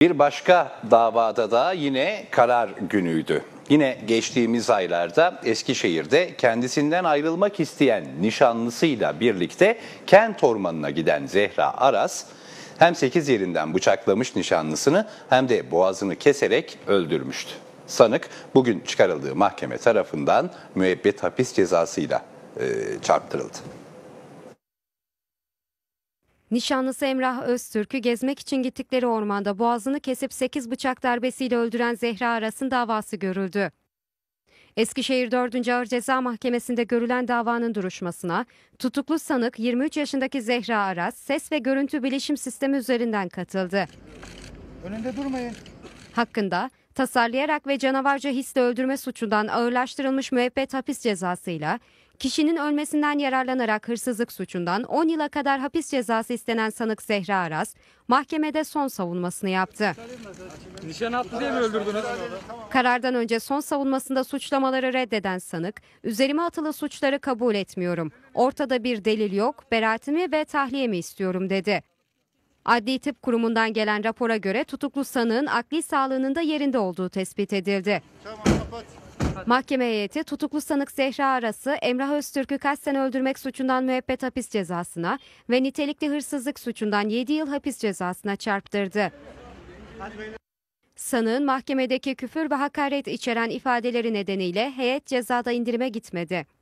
Bir başka davada da yine karar günüydü. Yine geçtiğimiz aylarda Eskişehir'de kendisinden ayrılmak isteyen nişanlısıyla birlikte kent ormanına giden Zehra Aras hem 8 yerinden bıçaklamış nişanlısını hem de boğazını keserek öldürmüştü. Sanık bugün çıkarıldığı mahkeme tarafından müebbet hapis cezasıyla e, çarptırıldı. Nişanlısı Emrah Öztürk'ü gezmek için gittikleri ormanda boğazını kesip 8 bıçak darbesiyle öldüren Zehra Aras'ın davası görüldü. Eskişehir 4. Ağır Ceza Mahkemesi'nde görülen davanın duruşmasına tutuklu sanık 23 yaşındaki Zehra Aras ses ve görüntü bilişim sistemi üzerinden katıldı. Önünde durmayın. Hakkında tasarlayarak ve canavarca hisle öldürme suçundan ağırlaştırılmış müebbet hapis cezasıyla Kişinin ölmesinden yararlanarak hırsızlık suçundan 10 yıla kadar hapis cezası istenen sanık Zehra Aras, mahkemede son savunmasını yaptı. Nişan attı diye mi öldürdünüz? Karardan önce son savunmasında suçlamaları reddeden sanık, üzerime atılı suçları kabul etmiyorum. Ortada bir delil yok, beraatimi ve tahliyemi istiyorum dedi. Adli Tıp Kurumu'ndan gelen rapora göre tutuklu sanığın akli sağlığının da yerinde olduğu tespit edildi. Tamam, kapat. Mahkeme heyeti tutuklu sanık Zehra Arası, Emrah Öztürk'ü kasten öldürmek suçundan müebbet hapis cezasına ve nitelikli hırsızlık suçundan 7 yıl hapis cezasına çarptırdı. Sanığın mahkemedeki küfür ve hakaret içeren ifadeleri nedeniyle heyet cezada indirime gitmedi.